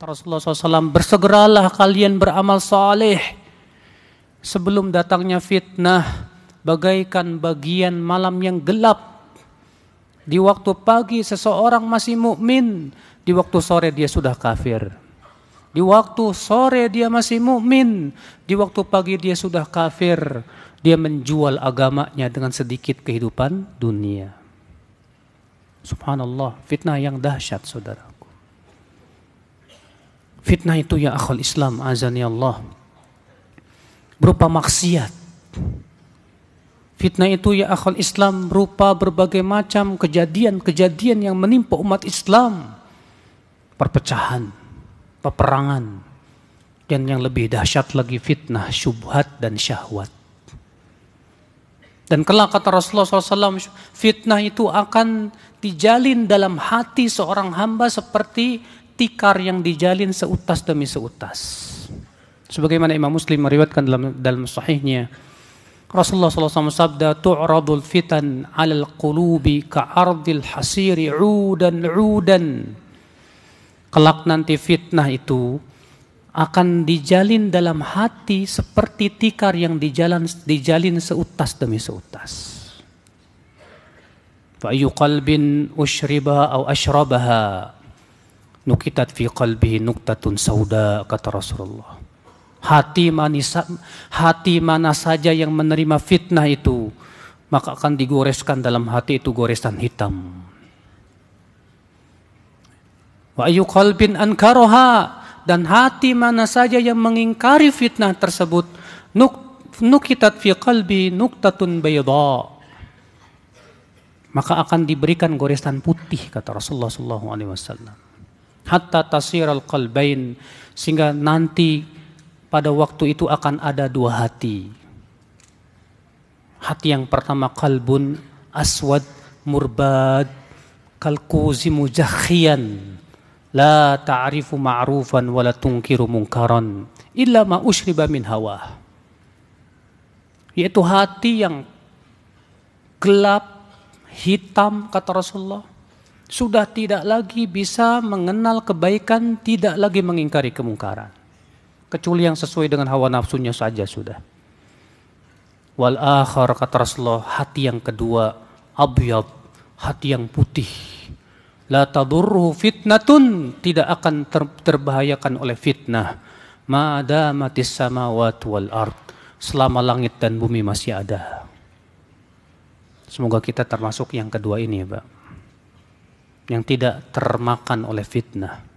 Kata Rasulullah SAW, bersegeralah kalian beramal saleh sebelum datangnya fitnah bagaikan bagian malam yang gelap. Di waktu pagi seseorang masih mukmin, di waktu sore dia sudah kafir. Di waktu sore dia masih mukmin, di waktu pagi dia sudah kafir. Dia menjual agamanya dengan sedikit kehidupan dunia. Subhanallah, fitnah yang dahsyat, saudara. Fitnah itu ya akhul Islam azani Allah. Berupa maksiat. Fitnah itu ya akhul Islam berupa berbagai macam kejadian-kejadian yang menimpa umat Islam. Perpecahan, peperangan, dan yang lebih dahsyat lagi fitnah, syubhat dan syahwat. Dan kelak kata Rasulullah SAW, fitnah itu akan dijalin dalam hati seorang hamba seperti tikar yang dijalin seutas demi seutas. Sebagaimana Imam Muslim meriwayatkan dalam dalam sahihnya, Rasulullah SAW sabda, "Tu'radul fitan 'alal qulubi ka'ardil hasiri 'udan 'udan." Kelak nanti fitnah itu akan dijalin dalam hati seperti tikar yang dijalan dijalin seutas demi seutas. Fa qalbin ushriba au ashrabaha nukitat fi qalbihi nuktatun sauda kata Rasulullah. Hati manisa, hati mana saja yang menerima fitnah itu maka akan digoreskan dalam hati itu goresan hitam. Wa ayu qalbin ankaroha dan hati mana saja yang mengingkari fitnah tersebut nuk nukitat fi qalbi nuktatun bayda maka akan diberikan goresan putih kata Rasulullah sallallahu alaihi wasallam hatta tasir al qalbain sehingga nanti pada waktu itu akan ada dua hati. Hati yang pertama kalbun aswad murbad kalkuzi mujahian la ta'rifu ma'rufan wa la munkaran illa ma usyriba min hawa yaitu hati yang gelap hitam kata Rasulullah sudah tidak lagi bisa mengenal kebaikan, tidak lagi mengingkari kemungkaran. Kecuali yang sesuai dengan hawa nafsunya saja sudah. Wal akhar kata Rasulullah, hati yang kedua, abyad, hati yang putih. La tadurru fitnatun, tidak akan ter terbahayakan oleh fitnah. sama samawat wal ard. Selama langit dan bumi masih ada. Semoga kita termasuk yang kedua ini ya Pak yang tidak termakan oleh fitnah.